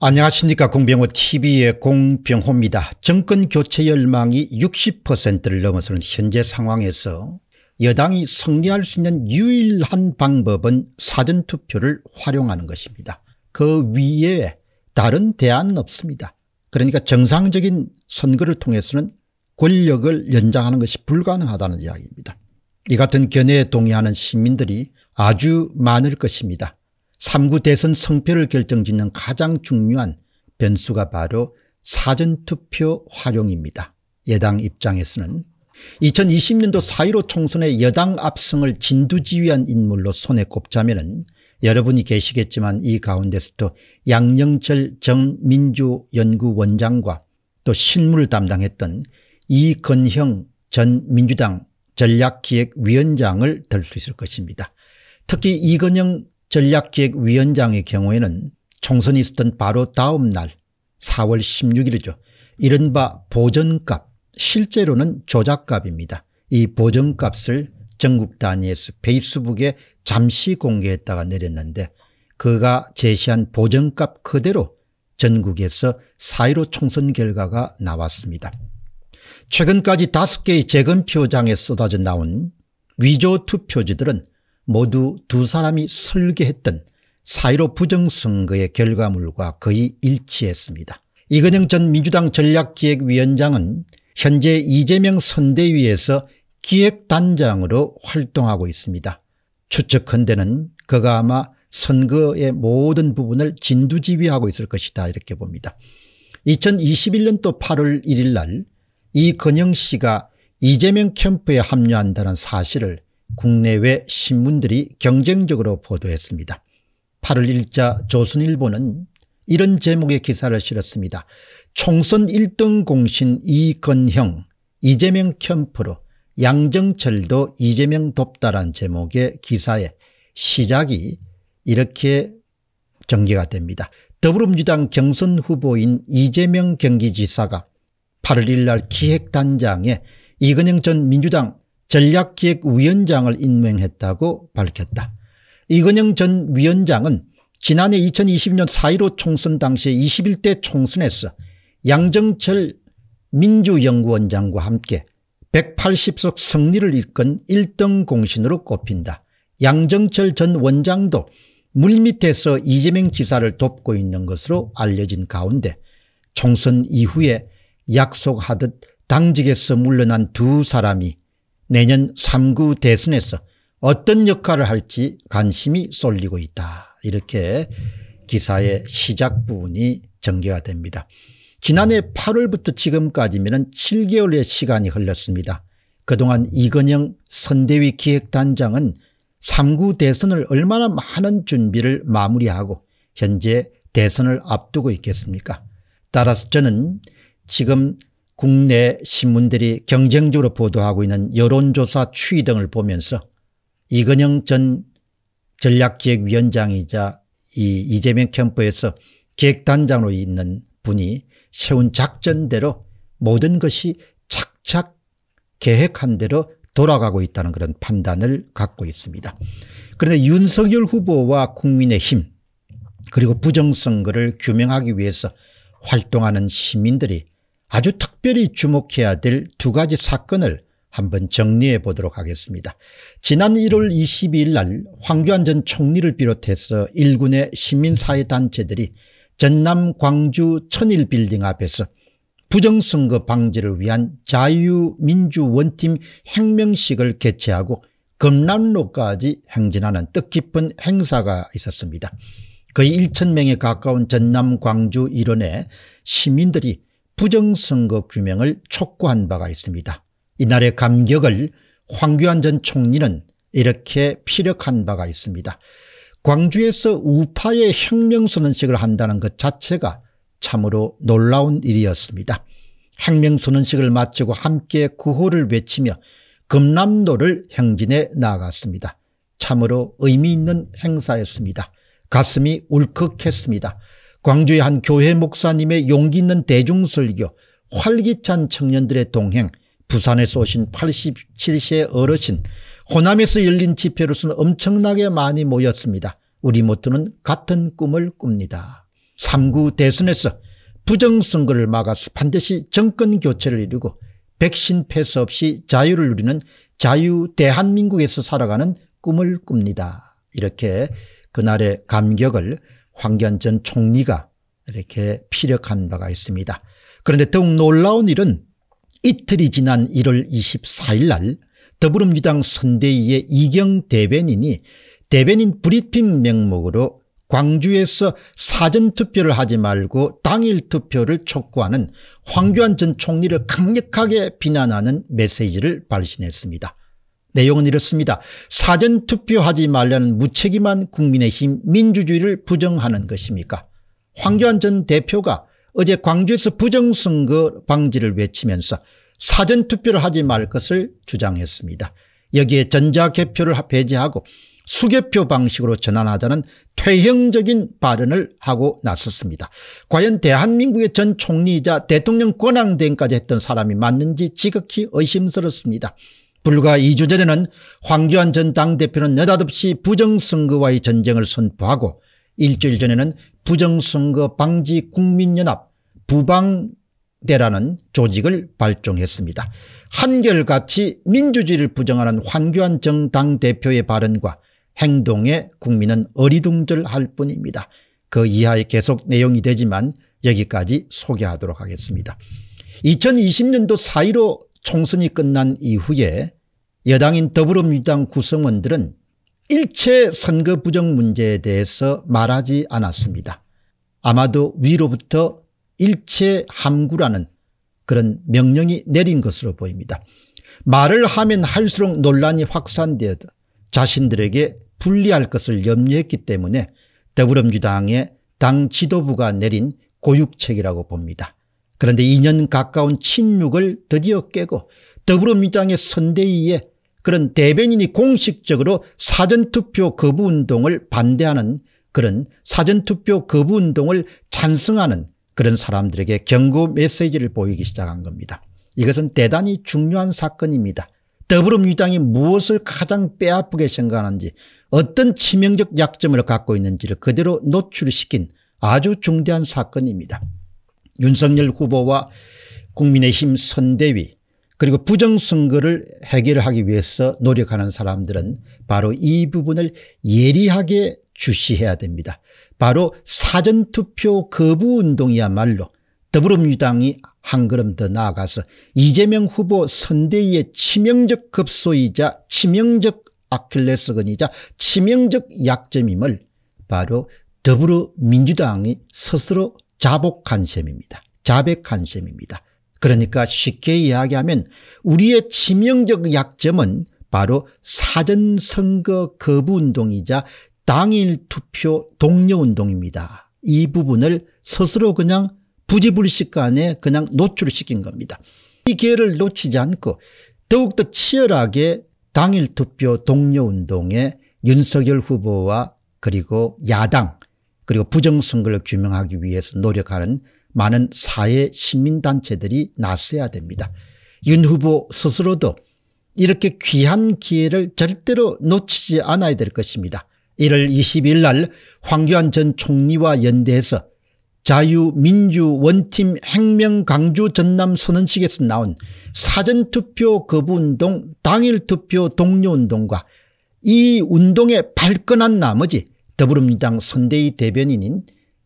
안녕하십니까 공병호 tv의 공병호입니다. 정권 교체 열망이 60%를 넘어서는 현재 상황에서 여당이 승리할 수 있는 유일한 방법은 사전투표를 활용하는 것입니다. 그 위에 다른 대안은 없습니다. 그러니까 정상적인 선거를 통해서는 권력을 연장하는 것이 불가능하다는 이야기입니다. 이 같은 견해에 동의하는 시민들이 아주 많을 것입니다. 3구 대선 성패를 결정짓는 가장 중요한 변수가 바로 사전투표 활용입니다. 여당 입장에서는 2020년도 4.15 총선의 여당 압승을 진두지휘한 인물로 손에 꼽자면 여러분이 계시겠지만 이 가운데서도 양영철 정민주연구원장과 또 실무를 담당했던 이건형 전 민주당 전략기획위원장을 들 수 있을 것입니다. 특히 이건영 전략기획위원장의 경우에는 총선이 있었던 바로 다음 날 4월 16일이죠. 이른바 보전값 실제로는 조작값입니다. 이 보전값을 전국 단위에서 페이스북에 잠시 공개했다가 내렸는데 그가 제시한 보전값 그대로 전국에서 4.15 총선 결과가 나왔습니다. 최근까지 5 개의 재건표장에 쏟아져 나온 위조 투표지들은 모두 두 사람이 설계했던 사이로 부정선거의 결과물과 거의 일치했습니다. 이근영 전 민주당 전략기획위원장은 현재 이재명 선대위에서 기획단장으로 활동하고 있습니다. 추측컨대는 그가 아마 선거의 모든 부분을 진두지휘하고 있을 것이다 이렇게 봅니다. 2021년도 8월 1일 날 이근영 씨가 이재명 캠프에 합류한다는 사실을 국내외 신문들이 경쟁적으로 보도했습니다. 8월 일자 조선일보는 이런 제목의 기사를 실었습니다. 총선 1등 공신 이건형 이재명 캠프로 양정철도 이재명 돕다란 제목의 기사의 시작이 이렇게 전개가 됩니다. 더불어민주당 경선 후보인 이재명 경기지사가 8월 1날 일 기획단장에 이건영 전 민주당 전략기획위원장을 임명했다고 밝혔다. 이건영 전 위원장은 지난해 2020년 4.15 총선 당시에 21대 총선에서 양정철 민주연구원장과 함께 180석 승리를 이끈 1등 공신으로 꼽힌다. 양정철 전 원장도 물밑에서 이재명 지사를 돕고 있는 것으로 알려진 가운데 총선 이후에 약속하듯 당직에서 물러난 두 사람이 내년 3구 대선에서 어떤 역할을 할지 관심이 쏠리고 있다. 이렇게 기사의 시작 부분이 전개가 됩니다. 지난해 8월부터 지금까지면 7개월의 시간이 흘렀습니다. 그동안 이건영 선대위 기획단장은 3구 대선을 얼마나 많은 준비를 마무리하고 현재 대선을 앞두고 있겠습니까 따라서 저는 지금 국내 신문들이 경쟁적으로 보도하고 있는 여론조사 추이 등을 보면서 이건영 전 전략기획위원장이자 이 이재명 캠프에서 기획단장으로 있는 분이 세운 작전대로 모든 것이 착착 계획한 대로 돌아가고 있다는 그런 판단을 갖고 있습니다. 그런데 윤석열 후보와 국민의힘 그리고 부정선거를 규명하기 위해서 활동하는 시민들이 아주 특별히 주목해야 될 두 가지 사건을 한번 정리해 보도록 하겠습니다. 지난 1월 22일 날 황교안 전 총리를 비롯해서 일군의 시민사회단체들이 전남 광주 천일빌딩 앞에서 부정선거 방지를 위한 자유민주원팀 혁명식을 개최하고 금남로까지 행진하는 뜻깊은 행사가 있었습니다. 거의 1천 명에 가까운 전남 광주 일원의 시민들이 부정선거 규명을 촉구한 바가 있습니다. 이날의 감격을 황교안 전 총리는 이렇게 피력한 바가 있습니다. 광주에서 우파의 혁명선언식을 한다는 것 자체가 참으로 놀라운 일이었습니다. 혁명선언식을 마치고 함께 구호를 외치며 금남도를 행진해 나갔습니다 참으로 의미 있는 행사였습니다. 가슴이 울컥했습니다. 광주의 한 교회 목사님의 용기 있는 대중설교, 활기찬 청년들의 동행, 부산에서 오신 87세 어르신, 호남에서 열린 집회로서는 엄청나게 많이 모였습니다. 우리 모토는 같은 꿈을 꿉니다. 3구 대선에서 부정선거를 막아서 반드시 정권 교체를 이루고 백신 폐쇄 없이 자유를 누리는 자유 대한민국에서 살아가는 꿈을 꿉니다. 이렇게 그날의 감격을 황교안 전 총리가 이렇게 피력한 바가 있습니다. 그런데 더욱 놀라운 일은 이틀이 지난 1월 24일 날 더불어민주당 선대위의 이경 대변인이 대변인 브리핑 명목으로 광주에서 사전투표를 하지 말고 당일 투표를 촉구하는 황교안 전 총리를 강력하게 비난하는 메시지를 발신했습니다. 내용은 이렇습니다. 사전투표하지 말라는 무책임한 국민의힘 민주주의를 부정하는 것입니까 황교안 전 대표가 어제 광주에서 부정선거 방지를 외치면서 사전투표를 하지 말 것을 주장했습니다. 여기에 전자개표를 배제하고 수개표 방식으로 전환하자는 퇴행적인 발언을 하고 나섰습니다. 과연 대한민국의 전 총리이자 대통령 권한대행까지 했던 사람이 맞는지 지극히 의심스럽습니다. 불과 2주 전에는 황교안 전 당대표는 느닷없이 부정선거와의 전쟁을 선포하고 일주일 전에는 부정선거 방지 국민연합 부방대라는 조직을 발종했습니다 한결같이 민주주의를 부정하는 황교안 전 당대표의 발언과 행동에 국민은 어리둥절할 뿐입니다. 그 이하에 계속 내용이 되지만 여기까지 소개하도록 하겠습니다. 2020년도 4.15 총선이 끝난 이후에 여당인 더불어민주당 구성원들은 일체 선거 부정 문제에 대해서 말하지 않았습니다. 아마도 위로부터 일체 함구라는 그런 명령이 내린 것으로 보입니다. 말을 하면 할수록 논란이 확산되어 자신들에게 불리할 것을 염려했기 때문에 더불어민주당의 당 지도부가 내린 고육책이라고 봅니다. 그런데 2년 가까운 침묵을 드디어 깨고 더불어민주당의 선대위에 그런 대변인이 공식적으로 사전투표 거부운동을 반대하는 그런 사전투표 거부운동을 찬성하는 그런 사람들에게 경고 메시지를 보이기 시작한 겁니다. 이것은 대단히 중요한 사건입니다. 더불어민주당이 무엇을 가장 빼앗프게 생각하는지 어떤 치명적 약점을 갖고 있는지를 그대로 노출시킨 아주 중대한 사건입니다. 윤석열 후보와 국민의힘 선대위 그리고 부정선거를 해결하기 위해서 노력하는 사람들은 바로 이 부분을 예리하게 주시해야 됩니다. 바로 사전투표 거부운동이야말로 더불어민주당이 한 걸음 더 나아가서 이재명 후보 선대위의 치명적 급소이자 치명적 아킬레스건이자 치명적 약점임을 바로 더불어민주당이 스스로 자복한 셈입니다. 자백한 셈입니다. 그러니까 쉽게 이야기하면 우리의 치명적 약점은 바로 사전선거 거부운동이자 당일투표 동료운동입니다. 이 부분을 스스로 그냥 부지불식간에 그냥 노출시킨 겁니다. 이 기회를 놓치지 않고 더욱더 치열하게 당일투표 동료운동에 윤석열 후보와 그리고 야당 그리고 부정선거를 규명하기 위해서 노력하는 많은 사회 시민단체들이 나서야 됩니다. 윤 후보 스스로도 이렇게 귀한 기회를 절대로 놓치지 않아야 될 것입니다. 1월 20일 날 황교안 전 총리와 연대해서 자유민주원팀 행명 강주 전남 선언식에서 나온 사전투표 거부운동 당일투표 동료운동과 이 운동에 발끈한 나머지 더불어민주당 선대위 대변인인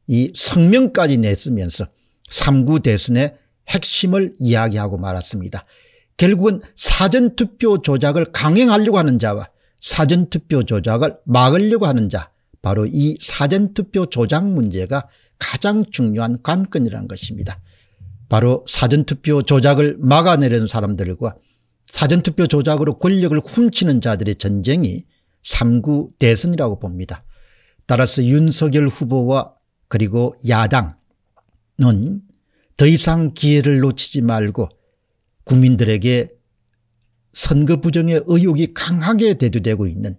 이 성명까지 냈으면서 3구 대선의 핵심을 이야기하고 말았습니다. 결국은 사전투표 조작을 강행하려고 하는 자와 사전투표 조작을 막으려고 하는 자 바로 이 사전투표 조작 문제가 가장 중요한 관건이라는 것입니다. 바로 사전투표 조작을 막아내려는 사람들과 사전투표 조작으로 권력을 훔치는 자들의 전쟁이 3구 대선이라고 봅니다. 따라서 윤석열 후보와 그리고 야당 는더 이상 기회를 놓치지 말고 국민들에게 선거 부정의 의혹이 강하게 대두되고 있는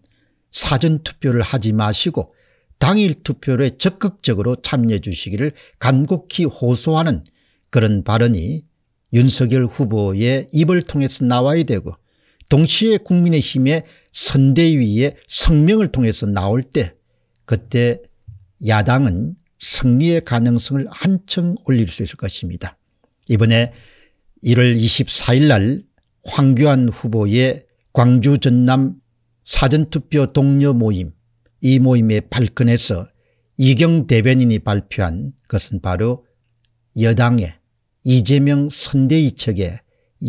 사전투표를 하지 마시고 당일 투표에 적극적으로 참여해 주시기를 간곡히 호소하는 그런 발언이 윤석열 후보의 입을 통해서 나와야 되고 동시에 국민의힘의 선대위의 성명을 통해서 나올 때 그때 야당은 승리의 가능성을 한층 올릴 수 있을 것입니다. 이번에 1월 24일 날 황교안 후보의 광주 전남 사전투표 동료 모임 이 모임의 발끈에서 이경 대변인이 발표한 것은 바로 여당의 이재명 선대위 측의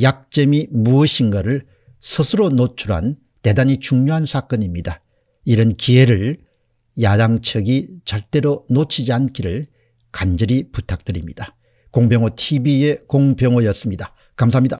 약점이 무엇인가를 스스로 노출한 대단히 중요한 사건입니다. 이런 기회를 야당 측이 절대로 놓치지 않기를 간절히 부탁드립니다. 공병호 TV의 공병호였습니다. 감사합니다.